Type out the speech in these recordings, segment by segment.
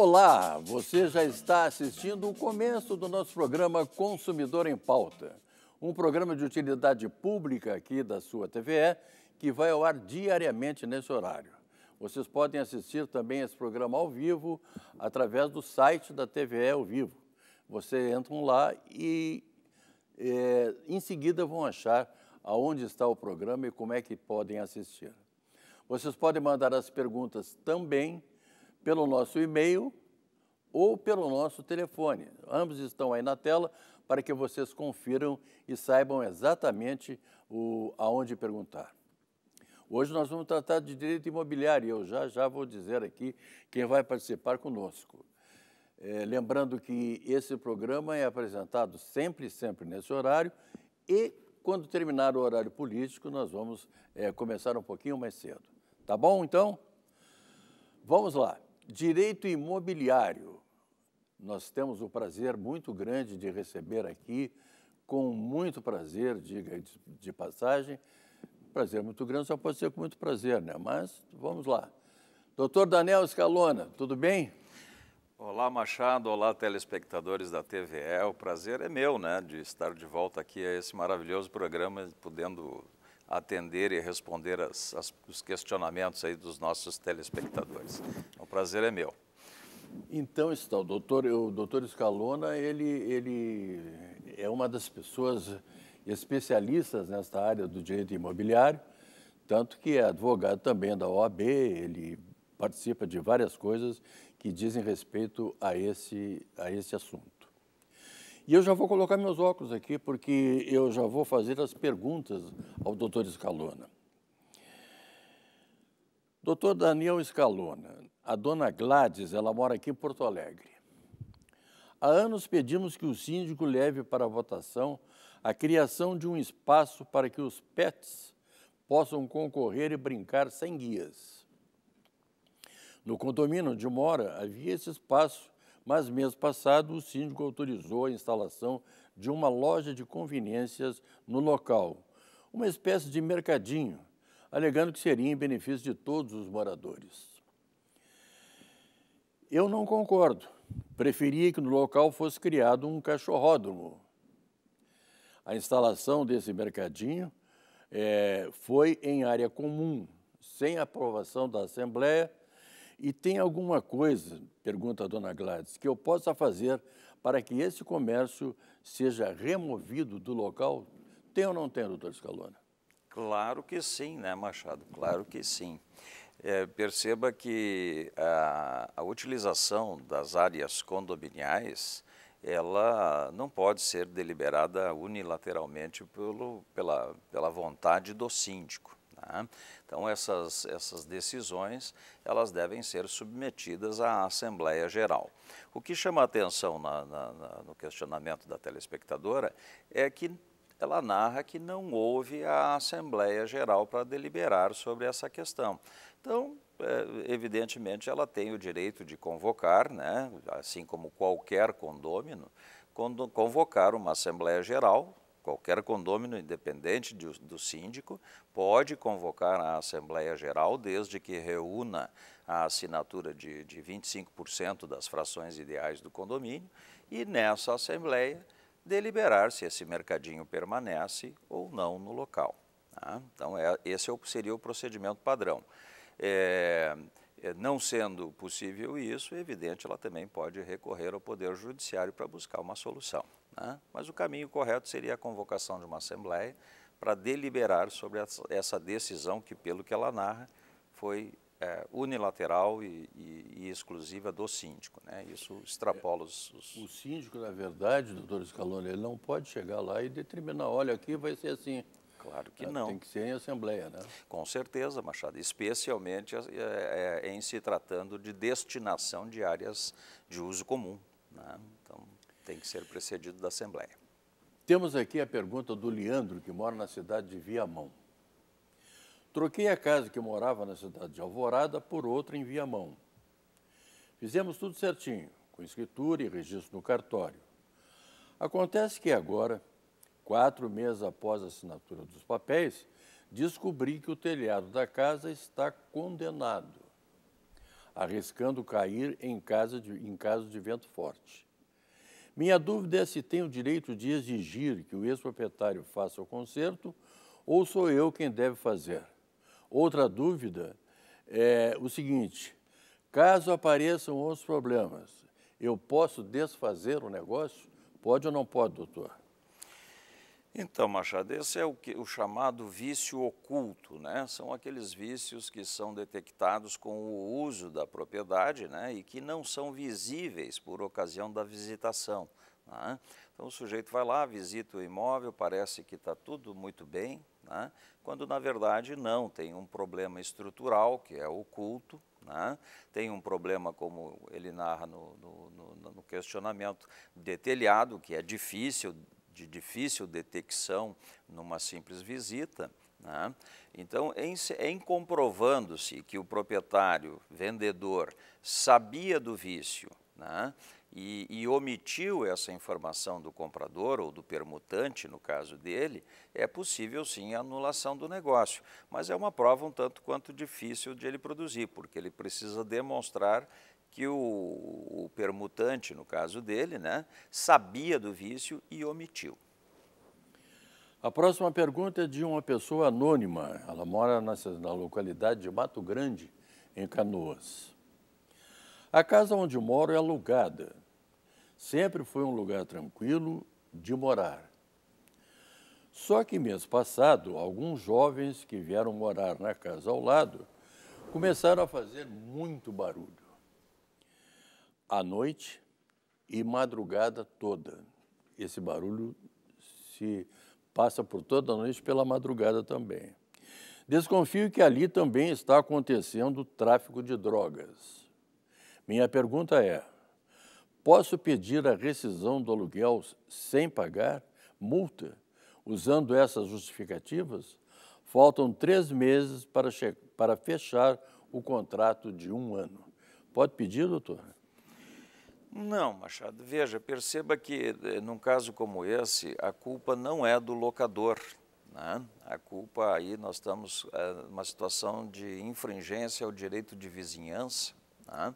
Olá, você já está assistindo o começo do nosso programa Consumidor em Pauta, um programa de utilidade pública aqui da sua TVE que vai ao ar diariamente nesse horário. Vocês podem assistir também esse programa ao vivo através do site da TVE ao vivo. Vocês entram lá e é, em seguida vão achar aonde está o programa e como é que podem assistir. Vocês podem mandar as perguntas também pelo nosso e-mail ou pelo nosso telefone. Ambos estão aí na tela para que vocês confiram e saibam exatamente o, aonde perguntar. Hoje nós vamos tratar de direito imobiliário e eu já já vou dizer aqui quem vai participar conosco. É, lembrando que esse programa é apresentado sempre, sempre nesse horário e quando terminar o horário político nós vamos é, começar um pouquinho mais cedo. Tá bom então? Vamos lá. Direito imobiliário. Nós temos o prazer muito grande de receber aqui, com muito prazer, diga de passagem. Prazer muito grande, só pode ser com muito prazer, né? Mas vamos lá. Doutor Daniel Escalona, tudo bem? Olá, Machado. Olá, telespectadores da TVE. O prazer é meu, né, de estar de volta aqui a esse maravilhoso programa, podendo atender e responder as, as, os questionamentos aí dos nossos telespectadores. O prazer é meu. Então está o doutor, o doutor Escalona, ele, ele é uma das pessoas especialistas nesta área do direito imobiliário, tanto que é advogado também da OAB, ele participa de várias coisas que dizem respeito a esse, a esse assunto. E eu já vou colocar meus óculos aqui, porque eu já vou fazer as perguntas ao doutor Escalona. Doutor Daniel Escalona, a dona Gladys, ela mora aqui em Porto Alegre. Há anos pedimos que o síndico leve para votação a criação de um espaço para que os pets possam concorrer e brincar sem guias. No condomínio onde mora, havia esse espaço mas mês passado o síndico autorizou a instalação de uma loja de conveniências no local, uma espécie de mercadinho, alegando que seria em benefício de todos os moradores. Eu não concordo. Preferia que no local fosse criado um cachorródromo. A instalação desse mercadinho é, foi em área comum, sem aprovação da Assembleia e tem alguma coisa, pergunta a dona Gladys, que eu possa fazer para que esse comércio seja removido do local? Tem ou não tem, doutor Scalona? Claro que sim, né, Machado? Claro que sim. É, perceba que a, a utilização das áreas condominiais ela não pode ser deliberada unilateralmente pelo, pela, pela vontade do síndico. Tá? Então essas, essas decisões elas devem ser submetidas à Assembleia Geral. O que chama a atenção na, na, na, no questionamento da telespectadora é que ela narra que não houve a Assembleia Geral para deliberar sobre essa questão. Então, é, evidentemente, ela tem o direito de convocar, né, assim como qualquer condômino, convocar uma Assembleia Geral Qualquer condômino, independente do, do síndico, pode convocar a Assembleia Geral desde que reúna a assinatura de, de 25% das frações ideais do condomínio e nessa Assembleia deliberar se esse mercadinho permanece ou não no local. Tá? Então, é, esse é seria o procedimento padrão. É, eh, não sendo possível isso, é evidente, ela também pode recorrer ao Poder Judiciário para buscar uma solução. Né? Mas o caminho correto seria a convocação de uma Assembleia para deliberar sobre essa decisão que, pelo que ela narra, foi é, unilateral e, e, e, exclusiva do síndico. Né? Isso extrapola os, os... O síndico, na verdade, doutor Scaloni, ele não pode chegar lá e determinar, olha, aqui vai ser assim. Claro que é, não. Tem que ser em assembleia, né? Com certeza, Machado, especialmente é, é, em se tratando de destinação de áreas de uso comum. Né? Então, tem que ser precedido da assembleia. Temos aqui a pergunta do Leandro, que mora na cidade de Viamão. Troquei a casa que morava na cidade de Alvorada por outra em Viamão. Fizemos tudo certinho, com escritura e registro no cartório. Acontece que agora Quatro meses após a assinatura dos papéis, descobri que o telhado da casa está condenado, arriscando cair em, casa de, em caso de vento forte. Minha dúvida é se tenho o direito de exigir que o ex-proprietário faça o conserto ou sou eu quem deve fazer. Outra dúvida é o seguinte: caso apareçam outros problemas, eu posso desfazer o negócio? Pode ou não pode, doutor? Então, Machado, esse é o, que, o chamado vício oculto, né? São aqueles vícios que são detectados com o uso da propriedade, né? E que não são visíveis por ocasião da visitação. Né? Então, o sujeito vai lá, visita o imóvel, parece que está tudo muito bem, né? Quando na verdade não, tem um problema estrutural que é oculto, né? Tem um problema, como ele narra no, no, no, no questionamento, detalhado, que é difícil de difícil detecção numa simples visita. Né? Então, em, em comprovando-se que o proprietário, vendedor, sabia do vício né? e, e omitiu essa informação do comprador ou do permutante, no caso dele, é possível sim a anulação do negócio. Mas é uma prova um tanto quanto difícil de ele produzir, porque ele precisa demonstrar que o, o permutante, no caso dele, né, sabia do vício e omitiu. A próxima pergunta é de uma pessoa anônima. Ela mora na, na localidade de Mato Grande, em Canoas. A casa onde moro é alugada. Sempre foi um lugar tranquilo de morar. Só que mês passado, alguns jovens que vieram morar na casa ao lado começaram a fazer muito barulho à noite e madrugada toda. Esse barulho se passa por toda a noite pela madrugada também. Desconfio que ali também está acontecendo tráfico de drogas. Minha pergunta é: posso pedir a rescisão do aluguel sem pagar multa, usando essas justificativas? Faltam três meses para, para fechar o contrato de um ano. Pode pedir, doutor? Não, Machado. Veja, perceba que eh, num caso como esse, a culpa não é do locador. Né? A culpa aí, nós estamos eh, numa situação de infringência ao direito de vizinhança, né?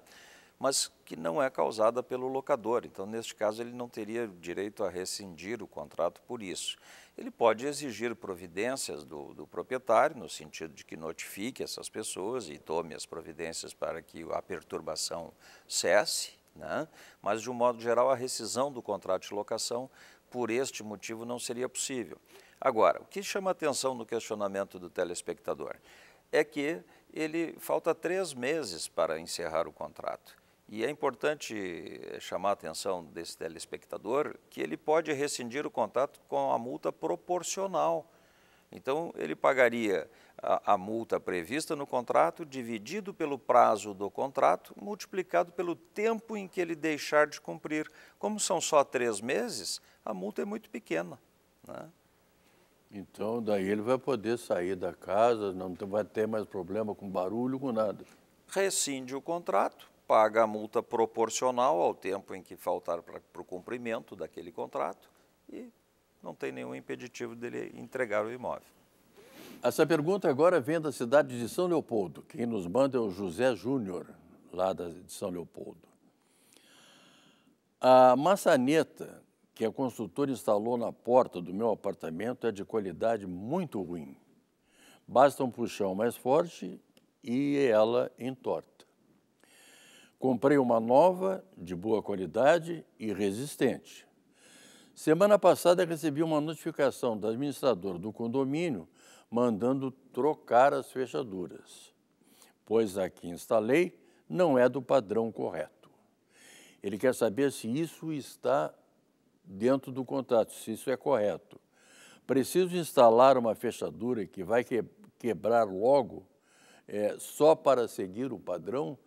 mas que não é causada pelo locador. Então, neste caso, ele não teria direito a rescindir o contrato por isso. Ele pode exigir providências do, do proprietário, no sentido de que notifique essas pessoas e tome as providências para que a perturbação cesse, né? Mas, de um modo geral, a rescisão do contrato de locação por este motivo não seria possível. Agora, o que chama atenção no questionamento do telespectador é que ele falta três meses para encerrar o contrato. E é importante chamar a atenção desse telespectador que ele pode rescindir o contrato com a multa proporcional então, ele pagaria a, a, multa prevista no contrato, dividido pelo prazo do contrato, multiplicado pelo tempo em que ele deixar de cumprir. Como são só três meses, a multa é muito pequena. Né? Então, daí ele vai poder sair da casa, não vai ter mais problema com barulho, com nada. Rescinde o contrato, paga a multa proporcional ao tempo em que faltar para o cumprimento daquele contrato e não tem nenhum impeditivo dele entregar o imóvel. Essa pergunta agora vem da cidade de São Leopoldo. Quem nos manda é o José Júnior, lá de São Leopoldo. A maçaneta que a construtora instalou na porta do meu apartamento é de qualidade muito ruim. Basta um puxão mais forte e ela entorta. Comprei uma nova, de boa qualidade e resistente. Semana passada recebi uma notificação da administradora do condomínio mandando trocar as fechaduras, pois a que instalei não é do padrão correto. Ele quer saber se isso está dentro do contrato, se isso é correto. Preciso instalar uma fechadura que vai quebrar logo é, só para seguir o padrão?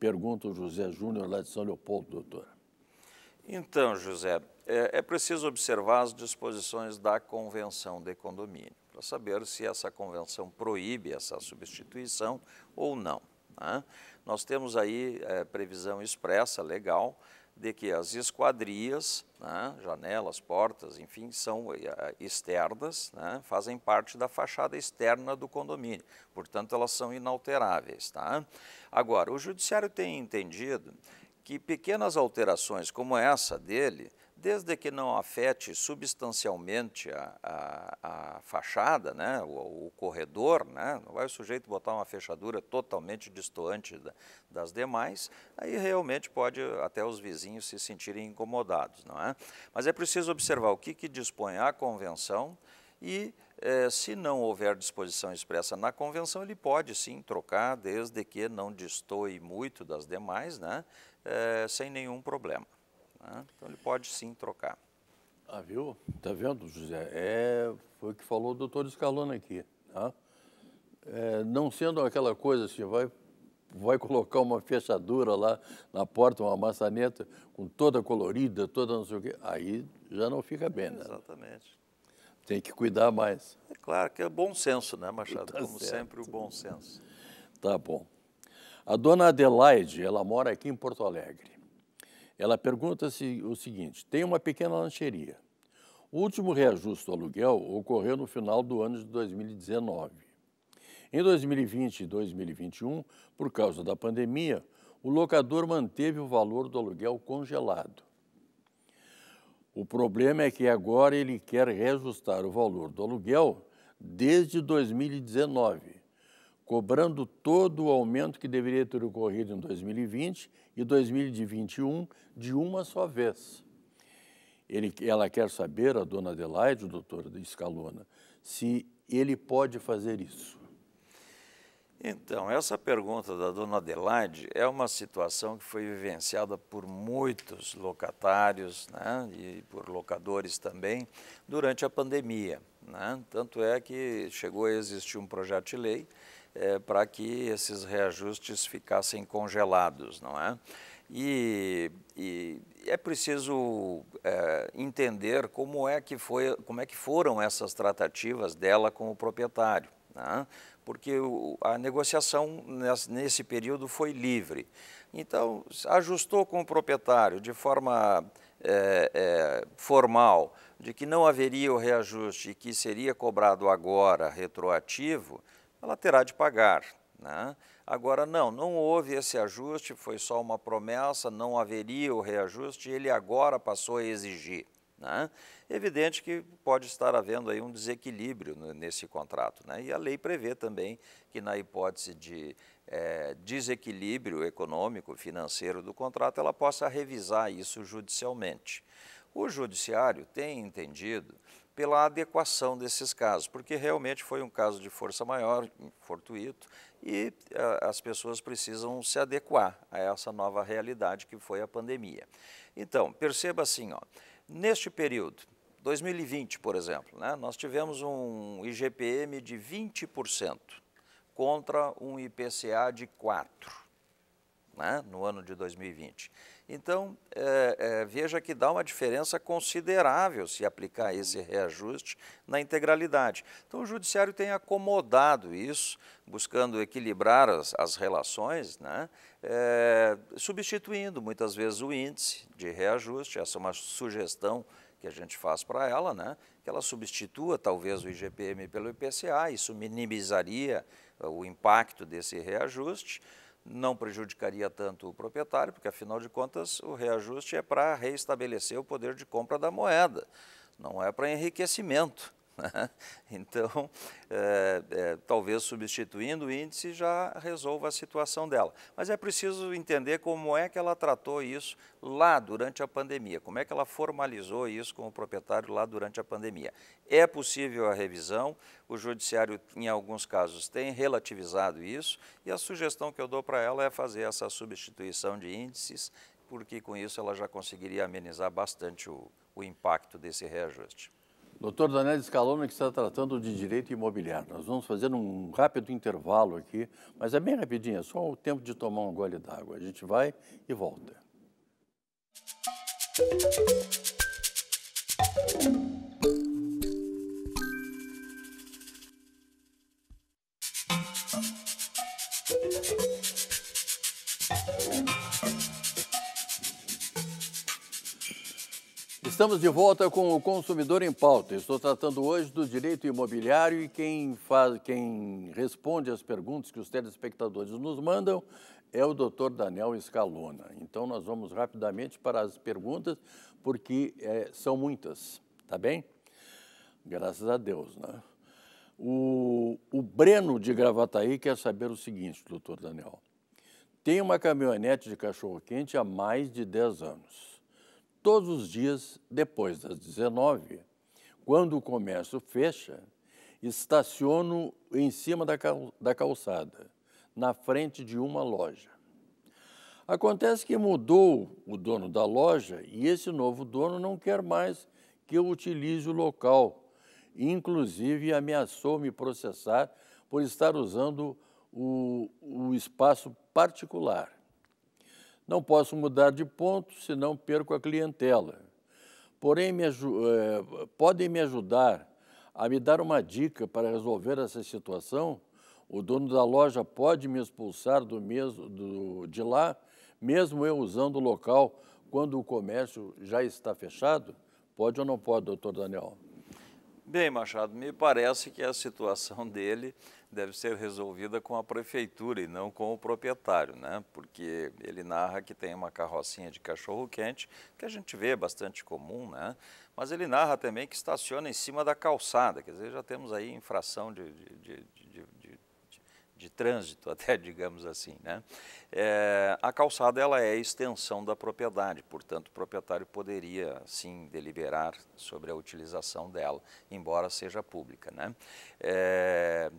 Pergunta o José Júnior lá de São Leopoldo, doutora. Então, José, é, é preciso observar as disposições da Convenção de Condomínio, para saber se essa convenção proíbe essa substituição ou não. Né? Nós temos aí é, previsão expressa, legal, de que as esquadrias, né, janelas, portas, enfim, são é, externas, né, fazem parte da fachada externa do condomínio, portanto elas são inalteráveis. Tá? Agora, o judiciário tem entendido que pequenas alterações como essa dele desde que não afete substancialmente a, a, a fachada, né, o, o, corredor, né, não vai o sujeito botar uma fechadura totalmente distoante da, das demais, aí realmente pode até os vizinhos se sentirem incomodados, não é? Mas é preciso observar o que, que dispõe a convenção e eh, se não houver disposição expressa na convenção, ele pode sim trocar, desde que não destoe muito das demais, né, eh, sem nenhum problema. Né? Então ele pode sim trocar. Ah, viu? Tá vendo, José? É, foi o que falou o doutor Scalona aqui. Né? É, não sendo aquela coisa assim, vai, vai colocar uma fechadura lá na porta, uma maçaneta com toda colorida, toda não sei o quê, aí já não fica bem, né? Exatamente. Tem que cuidar mais. É claro que é bom senso, né, Machado? Tá Como certo. sempre, o bom senso. Tá bom. A dona Adelaide, ela mora aqui em Porto Alegre. Ela pergunta-se o seguinte: tem uma pequena lancheria. O último reajuste do aluguel ocorreu no final do ano de 2019. Em 2020 e 2021, por causa da pandemia, o locador manteve o valor do aluguel congelado. O problema é que agora ele quer reajustar o valor do aluguel desde 2019, cobrando todo o aumento que deveria ter ocorrido em 2020 e 2021 de uma só vez. Ele, ela quer saber, a dona Adelaide, o doutor Escalona, se ele pode fazer isso. Então, essa pergunta da dona Adelaide é uma situação que foi vivenciada por muitos locatários né, e por locadores também durante a pandemia. Né? Tanto é que chegou a existir um projeto de lei é, para que esses reajustes ficassem congelados, não é? E, e é preciso é, entender como é, que foi, como é que foram essas tratativas dela com o proprietário, né? porque a negociação nesse, nesse período foi livre. Então, ajustou com o proprietário de forma é, é, formal de que não haveria o reajuste e que seria cobrado agora retroativo, ela terá de pagar. Né? Agora, não, não houve esse ajuste, foi só uma promessa, não haveria o reajuste, ele agora passou a exigir. Né? Evidente que pode estar havendo aí um desequilíbrio nesse contrato. Né? E a lei prevê também que, na hipótese de é, desequilíbrio econômico, financeiro do contrato, ela possa revisar isso judicialmente. O judiciário tem entendido pela adequação desses casos, porque realmente foi um caso de força maior, fortuito, e a, eh, as pessoas precisam se adequar a essa nova realidade que foi a pandemia. Então, perceba assim, ó, neste período, 2020, por exemplo, né, nós tivemos um IGPM de 20% contra um IPCA de 4% né, no ano de 2020. Então, é, é, veja que dá uma diferença considerável se aplicar esse reajuste na integralidade. Então, o Judiciário tem acomodado isso, buscando equilibrar as, as relações, né? É, substituindo muitas vezes o índice de reajuste, essa é uma sugestão que a gente faz para ela, né? que ela substitua talvez o IGPM pelo IPCA, isso minimizaria o impacto desse reajuste não prejudicaria tanto o proprietário, porque afinal de contas o reajuste é para reestabelecer o poder de compra da moeda, não é para enriquecimento. Então, é, é, talvez substituindo o índice já resolva a situação dela. Mas é preciso entender como é que ela tratou isso lá durante a pandemia, como é que ela formalizou isso com o proprietário lá durante a pandemia. É possível a revisão, o judiciário, em alguns casos, tem relativizado isso, e a sugestão que eu dou para ela é fazer essa substituição de índices, porque com isso ela já conseguiria amenizar bastante o, o impacto desse reajuste. Doutor Daniel Escalona que está tratando de direito imobiliário. Nós vamos fazer um rápido intervalo aqui, mas é bem rapidinho, é só o tempo de tomar um gole d'água. A gente vai e volta. Estamos de volta com o Consumidor em Pauta. Estou tratando hoje do direito imobiliário e quem, faz, quem responde às perguntas que os telespectadores nos mandam é o doutor Daniel Scalona. Então, nós vamos rapidamente para as perguntas, porque é, são muitas, tá bem? Graças a Deus, né? O, o Breno de Gravataí quer saber o seguinte, doutor Daniel. Tem uma caminhonete de cachorro-quente há mais de 10 anos todos os dias depois das 19, quando o comércio fecha, estaciono em cima da calçada, na frente de uma loja. Acontece que mudou o dono da loja e esse novo dono não quer mais que eu utilize o local. Inclusive, ameaçou me processar por estar usando o, o espaço particular. Não posso mudar de ponto, senão perco a clientela. Porém, me, eh, podem me ajudar a me dar uma dica para resolver essa situação? O dono da loja pode me expulsar do mesmo, do, de lá, mesmo eu usando o local, quando o comércio já está fechado? Pode ou não pode, doutor Daniel? Bem, Machado, me parece que a situação dele deve ser resolvida com a prefeitura e não com o proprietário, né? Porque ele narra que tem uma carrocinha de cachorro quente, que a gente vê é bastante comum, né? Mas ele narra também que estaciona em cima da calçada, quer dizer, já temos aí infração de, de, de, de de trânsito, até digamos assim. Né? É, a calçada ela é a extensão da propriedade, portanto o proprietário poderia sim deliberar sobre a utilização dela, embora seja pública. Né? É,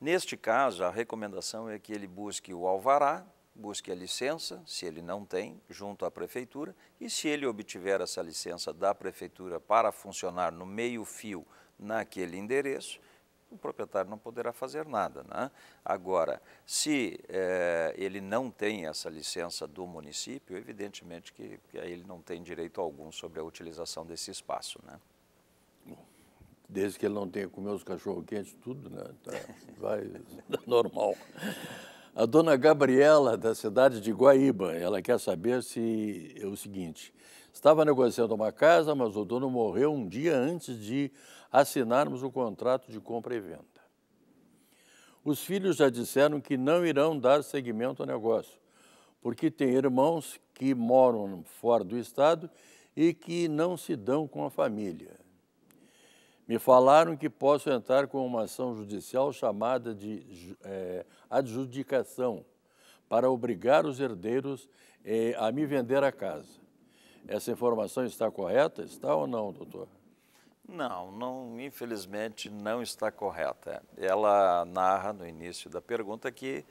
neste caso, a recomendação é que ele busque o alvará, busque a licença, se ele não tem, junto à prefeitura, e se ele obtiver essa licença da prefeitura para funcionar no meio-fio naquele endereço, o proprietário não poderá fazer nada. Né? Agora, se eh, ele não tem essa licença do município, evidentemente que, que ele não tem direito algum sobre a utilização desse espaço. Né? Desde que ele não tenha comido os cachorro-quentes, tudo, né? Tá, vai normal. A dona Gabriela, da cidade de Guaíba, ela quer saber se é o seguinte: estava negociando uma casa, mas o dono morreu um dia antes de assinarmos o contrato de compra e venda. Os filhos já disseram que não irão dar seguimento ao negócio, porque têm irmãos que moram fora do estado e que não se dão com a família. Me falaram que posso entrar com uma ação judicial chamada de é, adjudicação, para obrigar os herdeiros é, a me vender a casa. Essa informação está correta? Está ou não, doutor? Não, não, infelizmente não está correta. Ela narra no início da pergunta que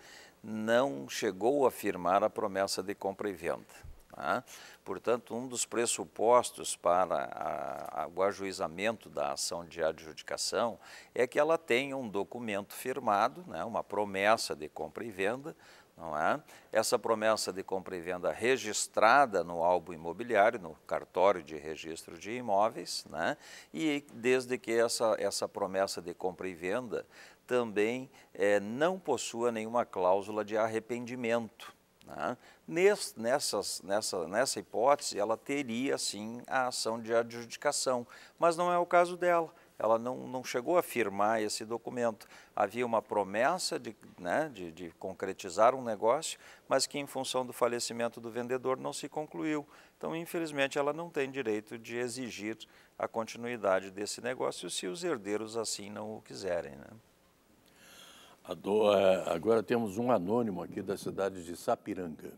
não chegou a firmar a promessa de compra e venda. Tá? Portanto, um dos pressupostos para a, a, o ajuizamento da ação de adjudicação é que ela tenha um documento firmado, né, uma promessa de compra e venda, não é? Essa promessa de compra e venda registrada no álbum imobiliário, no cartório de registro de imóveis, né? E desde que essa, essa promessa de compra e venda também é, não possua nenhuma cláusula de arrependimento. Né? nessas, nessa, nessa hipótese, ela teria sim a ação de adjudicação, mas não é o caso dela ela não, não chegou a firmar esse documento. Havia uma promessa de, né, de, de, concretizar um negócio, mas que em função do falecimento do vendedor não se concluiu. Então, infelizmente, ela não tem direito de exigir a continuidade desse negócio se os herdeiros assim não o quiserem. Né? É, agora temos um anônimo aqui da cidade de Sapiranga.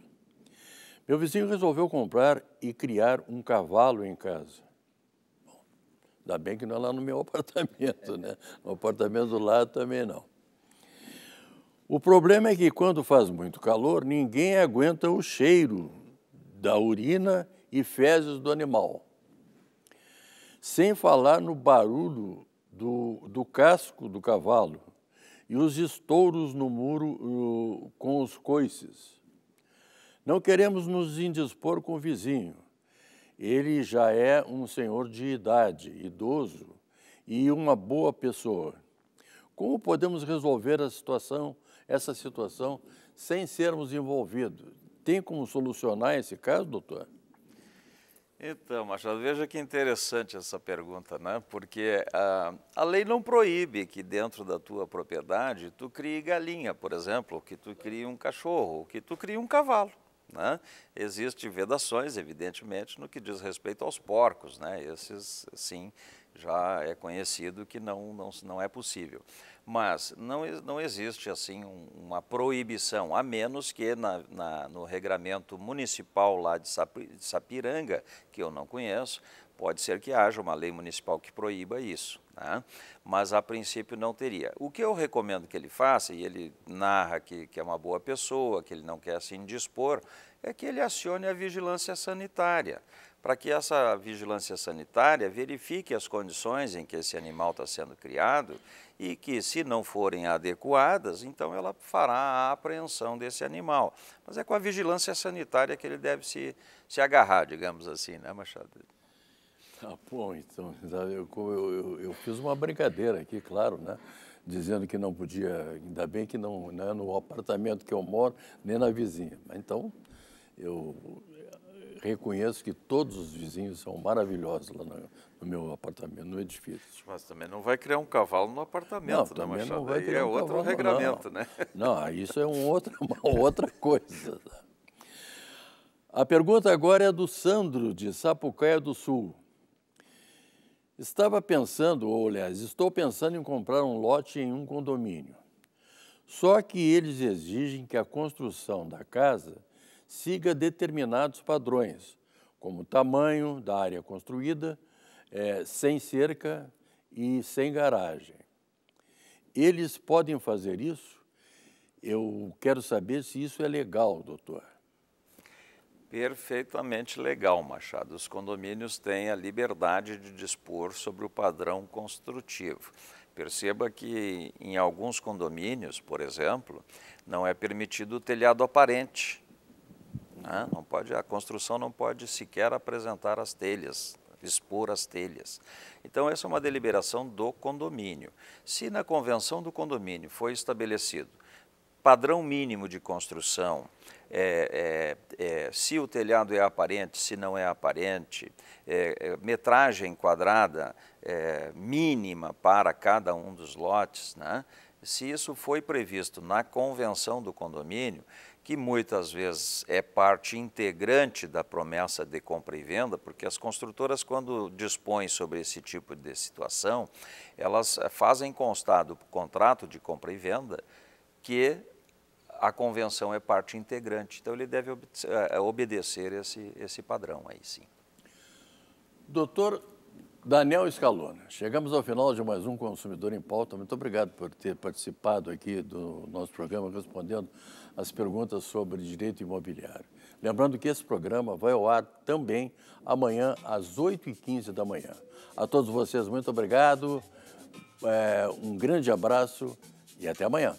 Meu vizinho resolveu comprar e criar um cavalo em casa. Ainda bem que não é lá no meu apartamento, né? No apartamento do lado também não. O problema é que quando faz muito calor, ninguém aguenta o cheiro da urina e fezes do animal. Sem falar no barulho do, do casco do cavalo e os estouros no muro com os coices. Não queremos nos indispor com o vizinho, ele já é um senhor de idade, idoso e uma boa pessoa. Como podemos resolver a situação, essa situação, sem sermos envolvidos? Tem como solucionar esse caso, doutor? Então, Machado, veja que interessante essa pergunta, né? Porque a, ah, a lei não proíbe que dentro da tua propriedade tu crie galinha, por exemplo, que tu crie um cachorro, que tu crie um cavalo. Né? Existem vedações, evidentemente, no que diz respeito aos porcos. Né? Esses, sim, já é conhecido que não, não, não é possível. Mas não, não existe, assim, uma proibição, a menos que na, na no regramento municipal lá de Sapiranga, que eu não conheço, pode ser que haja uma lei municipal que proíba isso. Né? Mas a princípio não teria. O que eu recomendo que ele faça, e ele narra que, que é uma boa pessoa, que ele não quer se indispor, é que ele acione a vigilância sanitária para que essa vigilância sanitária verifique as condições em que esse animal está sendo criado e que, se não forem adequadas, então ela fará a apreensão desse animal. Mas é com a vigilância sanitária que ele deve se, se agarrar, digamos assim, né, Machado? Ah, então, eu, eu, eu, fiz uma brincadeira aqui, claro, né? Dizendo que não podia, ainda bem que não, não é no apartamento que eu moro, nem na vizinha. Então, eu reconheço que todos os vizinhos são maravilhosos lá no, no, meu apartamento, no edifício. Mas também não vai criar um cavalo no apartamento, não, né, também Machado? Não vai criar aí é um outro cavalo, regramento, não. né? Não, isso é um outro, uma outra coisa. A pergunta agora é do Sandro, de Sapucaia do Sul. Estava pensando, ou aliás, estou pensando em comprar um lote em um condomínio. Só que eles exigem que a construção da casa siga determinados padrões, como tamanho da área construída, é, sem cerca e sem garagem. Eles podem fazer isso? Eu quero saber se isso é legal, doutor. Perfeitamente legal, Machado. Os condomínios têm a liberdade de dispor sobre o padrão construtivo. Perceba que em alguns condomínios, por exemplo, não é permitido o telhado aparente. Né? Não pode, a construção não pode sequer apresentar as telhas, expor as telhas. Então, essa é uma deliberação do condomínio. Se na convenção do condomínio foi estabelecido padrão mínimo de construção, é, é, é, se o telhado é aparente, se não é aparente, é, é, metragem quadrada é, mínima para cada um dos lotes, né? se isso foi previsto na convenção do condomínio, que muitas vezes é parte integrante da promessa de compra e venda, porque as construtoras, quando dispõem sobre esse tipo de situação, elas fazem constar do contrato de compra e venda que a convenção é parte integrante, então ele deve é, obedecer esse, esse padrão aí sim. Doutor Daniel Escalona, chegamos ao final de mais um Consumidor em Pauta. Muito obrigado por ter participado aqui do nosso programa, respondendo as perguntas sobre direito imobiliário. Lembrando que esse programa vai ao ar também amanhã, às 8h15 da manhã. A todos vocês, muito obrigado, é, um grande abraço e até amanhã.